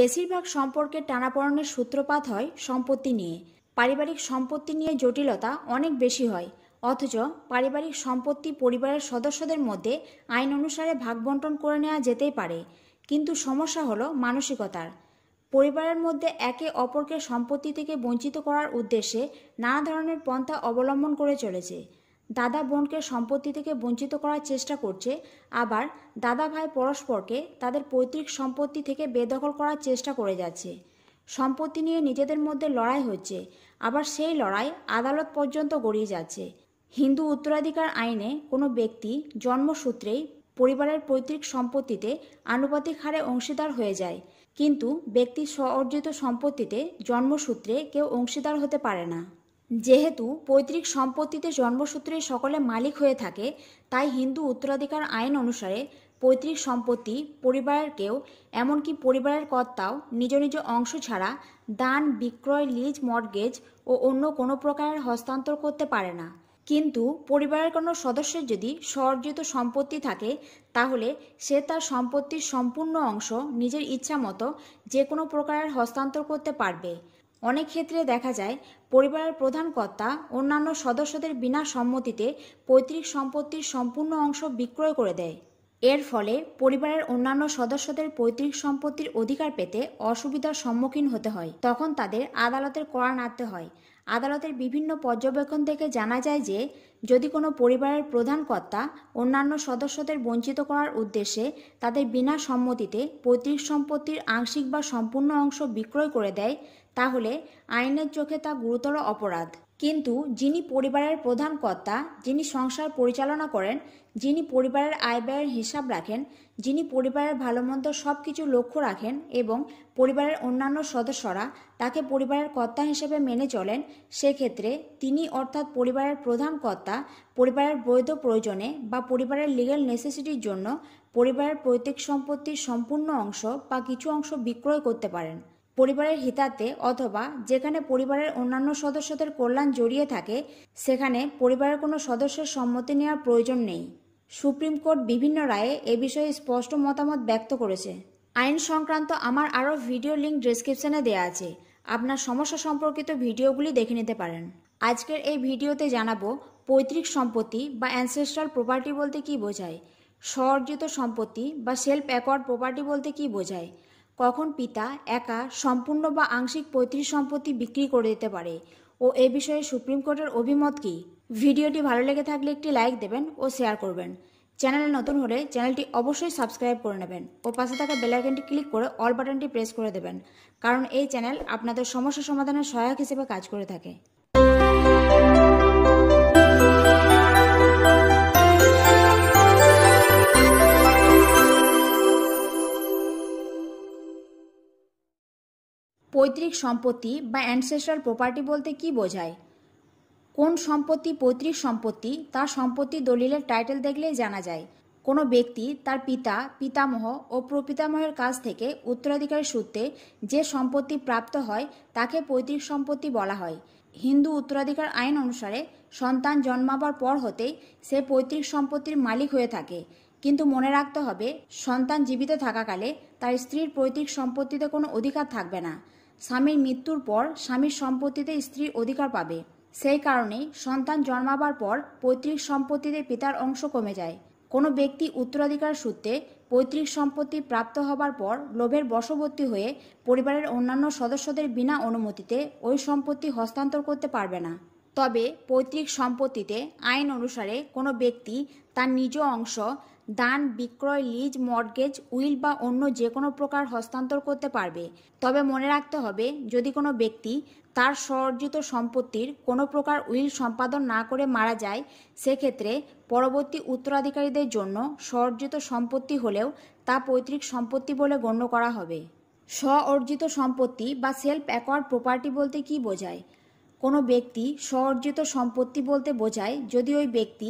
বেশিরভাগ সম্পর্কের টানাপড়নের সূত্রপাত হয় সম্পত্তি নিয়ে পারিবারিক সম্পত্তি নিয়ে জটিলতা অনেক বেশি হয় অথচ পারিবারিক সম্পত্তি পরিবারের সদস্যদের মধ্যে আইন অনুসারে ভাগবন্টন করে নেওয়া যেতেই পারে কিন্তু সমস্যা হলো মানসিকতার পরিবারের মধ্যে একে অপরকে সম্পত্তি থেকে বঞ্চিত করার উদ্দেশ্যে নানা ধরনের পন্থা অবলম্বন করে চলেছে দাদা বোনকে সম্পত্তি থেকে বঞ্চিত করার চেষ্টা করছে আবার দাদা ভাই পরস্পরকে তাদের পৈতৃক সম্পত্তি থেকে বেদখল করার চেষ্টা করে যাচ্ছে সম্পত্তি নিয়ে নিজেদের মধ্যে লড়াই হচ্ছে আবার সেই লড়াই আদালত পর্যন্ত গড়িয়ে যাচ্ছে হিন্দু উত্তরাধিকার আইনে কোনো ব্যক্তি জন্মসূত্রেই পরিবারের পৈতৃক সম্পত্তিতে আনুপাতিক হারে অংশীদার হয়ে যায় কিন্তু ব্যক্তি স্ব অর্জিত সম্পত্তিতে জন্মসূত্রে কেউ অংশীদার হতে পারে না যেহেতু পৈতৃক সম্পত্তিতে জন্মসূত্রে সকলে মালিক হয়ে থাকে তাই হিন্দু উত্তরাধিকার আইন অনুসারে পৈতৃক সম্পত্তি পরিবারের কেউ এমনকি পরিবারের কর্তাও নিজ নিজ অংশ ছাড়া দান বিক্রয় লিজ মর্গেজ ও অন্য কোনো প্রকারের হস্তান্তর করতে পারে না কিন্তু পরিবারের কোনো সদস্যের যদি স্বর্জিত সম্পত্তি থাকে তাহলে সে তার সম্পত্তির সম্পূর্ণ অংশ নিজের ইচ্ছা মতো যে কোনো প্রকারের হস্তান্তর করতে পারবে অনেক ক্ষেত্রে দেখা যায় পরিবারের প্রধান কর্তা অন্যান্য সদস্যদের বিনা সম্মতিতে পৈতৃক সম্পত্তির সম্পূর্ণ অংশ বিক্রয় করে দেয় এর ফলে পরিবারের অন্যান্য সদস্যদের পৈতৃক সম্পত্তির অধিকার পেতে অসুবিধার সম্মুখীন হতে হয় তখন তাদের আদালতের কড়া নাড়তে হয় আদালতের বিভিন্ন পর্যবেক্ষণ থেকে জানা যায় যে যদি কোনো পরিবারের প্রধান কর্তা অন্যান্য সদস্যদের বঞ্চিত করার উদ্দেশ্যে তাদের বিনা সম্মতিতে পৈতৃক সম্পত্তির আংশিক বা সম্পূর্ণ অংশ বিক্রয় করে দেয় তাহলে আইনের চোখে তা গুরুতর অপরাধ কিন্তু যিনি পরিবারের প্রধান কর্তা যিনি সংসার পরিচালনা করেন যিনি পরিবারের আয় ব্যয়ের হিসাব রাখেন যিনি পরিবারের ভালোমন্দ সব কিছু লক্ষ্য রাখেন এবং পরিবারের অন্যান্য সদস্যরা তাকে পরিবারের কর্তা হিসেবে মেনে চলেন সেক্ষেত্রে তিনি অর্থাৎ পরিবারের প্রধান কর্তা পরিবারের বৈধ প্রয়োজনে বা পরিবারের লিগ্যাল নেসেসিটির জন্য পরিবারের পৈতৃক সম্পত্তির সম্পূর্ণ অংশ বা কিছু অংশ বিক্রয় করতে পারেন পরিবারের হিতাতে অথবা যেখানে পরিবারের অন্যান্য সদস্যদের কল্যাণ জড়িয়ে থাকে সেখানে পরিবারের কোনো সদস্যের সম্মতি নেওয়ার প্রয়োজন নেই সুপ্রিম কোর্ট বিভিন্ন রায়ে এ বিষয়ে স্পষ্ট মতামত ব্যক্ত করেছে আইন সংক্রান্ত আমার আরও ভিডিও লিঙ্ক ডিসক্রিপশনে দেওয়া আছে আপনার সমস্যা সম্পর্কিত ভিডিওগুলি দেখে নিতে পারেন আজকের এই ভিডিওতে জানাবো পৈতৃক সম্পত্তি বা অ্যানসেস্ট্রাল প্রপার্টি বলতে কী বোঝায় স্বর্জিত সম্পত্তি বা সেলফ অ্যাকর্ড প্রপার্টি বলতে কী বোঝায় কখন পিতা একা সম্পূর্ণ বা আংশিক পৈতৃক সম্পত্তি বিক্রি করে দিতে পারে ও এ বিষয়ে সুপ্রিম কোর্টের অভিমত কী ভিডিওটি ভালো লেগে থাকলে একটি লাইক দেবেন ও শেয়ার করবেন চ্যানেলে নতুন হলে চ্যানেলটি অবশ্যই সাবস্ক্রাইব করে নেবেন ও পাশে থাকা বেলাইকনটি ক্লিক করে অল বাটনটি প্রেস করে দেবেন কারণ এই চ্যানেল আপনাদের সমস্যা সমাধানের সহায়ক হিসেবে কাজ করে থাকে পৈতৃক সম্পত্তি বা অ্যানসেস্ট্রাল প্রপার্টি বলতে কি বোঝায় কোন সম্পত্তি পৈতৃক সম্পত্তি তা সম্পত্তি দলিলের টাইটেল দেখলেই জানা যায় কোনো ব্যক্তি তার পিতা পিতামহ ও প্রপিতামহের কাছ থেকে উত্তরাধিকার সূত্রে যে সম্পত্তি প্রাপ্ত হয় তাকে পৈতৃক সম্পত্তি বলা হয় হিন্দু উত্তরাধিকার আইন অনুসারে সন্তান জন্মাবার পর হতেই সে পৈতৃক সম্পত্তির মালিক হয়ে থাকে কিন্তু মনে রাখতে হবে সন্তান জীবিত থাকাকালে তার স্ত্রীর পৈতৃক সম্পত্তিতে কোনো অধিকার থাকবে না স্বামীর মৃত্যুর পর স্বামীর সম্পত্তিতে স্ত্রীর অধিকার পাবে সেই কারণে সন্তান জন্মাবার পর পৈতৃক সম্পত্তিতে পিতার অংশ কমে যায় কোনো ব্যক্তি উত্তরাধিকার সূত্রে পৈতৃক সম্পত্তি প্রাপ্ত হবার পর লোভের বশবর্তী হয়ে পরিবারের অন্যান্য সদস্যদের বিনা অনুমতিতে ওই সম্পত্তি হস্তান্তর করতে পারবে না তবে পৈতৃক সম্পত্তিতে আইন অনুসারে কোনো ব্যক্তি তার নিজ অংশ দান বিক্রয় লিজ মর্গেজ উইল বা অন্য যে কোনো প্রকার হস্তান্তর করতে পারবে তবে মনে রাখতে হবে যদি কোনো ব্যক্তি তার স্বর্জিত সম্পত্তির কোনো প্রকার উইল সম্পাদন না করে মারা যায় সেক্ষেত্রে পরবর্তী উত্তরাধিকারীদের জন্য স্বর্জিত সম্পত্তি হলেও তা পৈতৃক সম্পত্তি বলে গণ্য করা হবে স্ব অর্জিত সম্পত্তি বা সেলফ অ্যাকোয়ার্ড প্রপার্টি বলতে কী বোঝায় কোনো ব্যক্তি স্বর্জিত সম্পত্তি বলতে বোঝায় যদি ওই ব্যক্তি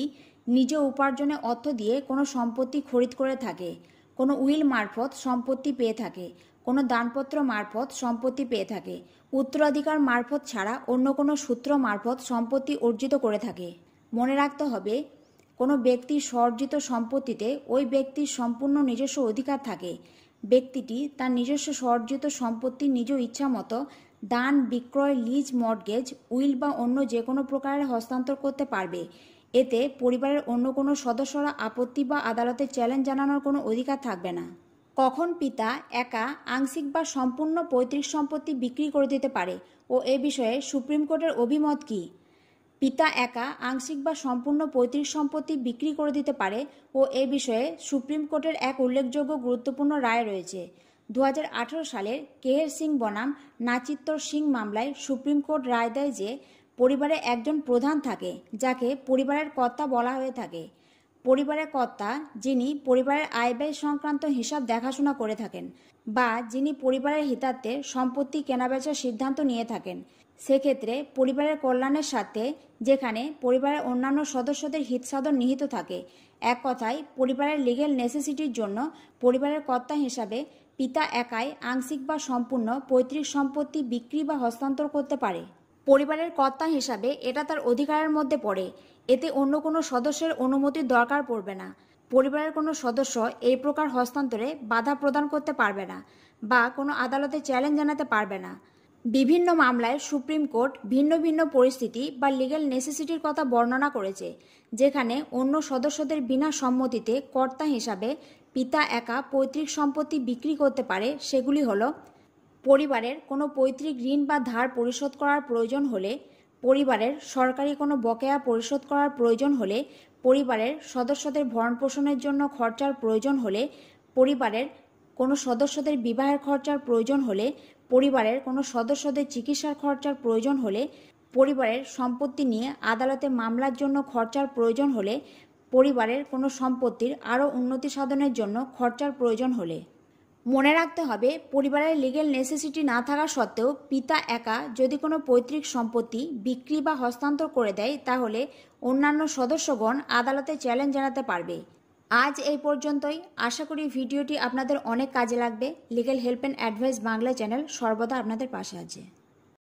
নিজ উপার্জনে অর্থ দিয়ে কোনো সম্পত্তি খরিদ করে থাকে কোনো উইল মারফত সম্পত্তি পেয়ে থাকে কোনো দানপত্র মারফত সম্পত্তি পেয়ে থাকে উত্তরাধিকার মারফত ছাড়া অন্য কোনো সূত্র মারফত সম্পত্তি অর্জিত করে থাকে মনে রাখতে হবে কোনো ব্যক্তির স্বর্জিত সম্পত্তিতে ওই ব্যক্তির সম্পূর্ণ নিজস্ব অধিকার থাকে ব্যক্তিটি তার নিজস্ব স্বর্জিত সম্পত্তি নিজ ইচ্ছা মতো দান বিক্রয় লিজ মর্টগেজ উইল বা অন্য যে কোনো প্রকারের হস্তান্তর করতে পারবে এতে পরিবারের অন্য কোনো সদস্যরা আপত্তি বা আদালতে চ্যালেঞ্জ জানানোর কোনো অধিকার থাকবে না কখন পিতা একা আংশিক বা সম্পূর্ণ পৈতৃক সম্পত্তি বিক্রি করে দিতে পারে ও এ বিষয়ে সুপ্রিম কোর্টের অভিমত কি পিতা একা আংশিক বা সম্পূর্ণ পৈতৃক সম্পত্তি বিক্রি করে দিতে পারে ও এ বিষয়ে সুপ্রিম কোর্টের এক উল্লেখযোগ্য গুরুত্বপূর্ণ রায় রয়েছে দু সালের কেহের সিং বনাম নাচিত্তর সিং মামলায় সুপ্রিম কোর্ট রায় দেয় যে পরিবারে একজন প্রধান থাকে যাকে পরিবারের কর্তা বলা হয়ে থাকে পরিবারের কর্তা যিনি পরিবারের আয় ব্যয় সংক্রান্ত হিসাব দেখাশোনা করে থাকেন বা যিনি পরিবারের হিতার্থে সম্পত্তি কেনাবেচার সিদ্ধান্ত নিয়ে থাকেন সেক্ষেত্রে পরিবারের কল্যাণের সাথে যেখানে পরিবারের অন্যান্য সদস্যদের হিতসাধন নিহিত থাকে এক কথায় পরিবারের লিগেল নেসেসিটির জন্য পরিবারের কর্তা হিসাবে পিতা একাই আংশিক বা সম্পূর্ণ পৈতৃক সম্পত্তি বিক্রি বা হস্তান্তর করতে পারে পরিবারের কর্তা হিসাবে এটা তার অধিকারের মধ্যে পড়ে এতে অন্য কোনো সদস্যের অনুমতির দরকার পড়বে না পরিবারের কোনো সদস্য এই প্রকার হস্তান্তরে বাধা প্রদান করতে পারবে না বা কোনো আদালতে চ্যালেঞ্জ জানাতে পারবে না বিভিন্ন মামলায় সুপ্রিম কোর্ট ভিন্ন ভিন্ন পরিস্থিতি বা লিগ্যাল নেসেসিটির কথা বর্ণনা করেছে যেখানে অন্য সদস্যদের বিনা সম্মতিতে কর্তা হিসাবে পিতা একা পৈতৃক সম্পত্তি বিক্রি করতে পারে সেগুলি হল পরিবারের কোনো পৈতৃক ঋণ বা ধার পরিশোধ করার প্রয়োজন হলে পরিবারের সরকারি কোনো বকেয়া পরিশোধ করার প্রয়োজন হলে পরিবারের সদস্যদের ভরণপোষণের জন্য খরচার প্রয়োজন হলে পরিবারের কোনো সদস্যদের বিবাহের খরচার প্রয়োজন হলে পরিবারের কোনো সদস্যদের চিকিৎসার খরচার প্রয়োজন হলে পরিবারের সম্পত্তি নিয়ে আদালতে মামলার জন্য খরচার প্রয়োজন হলে পরিবারের কোনো সম্পত্তির আরও উন্নতি সাধনের জন্য খরচার প্রয়োজন হলে মনে রাখতে হবে পরিবারের লিগেল নেসেসিটি না থাকা সত্ত্বেও পিতা একা যদি কোনো পৈতৃক সম্পত্তি বিক্রি বা হস্তান্তর করে দেয় তাহলে অন্যান্য সদস্যগণ আদালতে চ্যালেঞ্জ জানাতে পারবে আজ এই পর্যন্তই আশা করি ভিডিওটি আপনাদের অনেক কাজে লাগবে legal help and advice Bangla channel সর্বদা আপনাদের পাশে আছে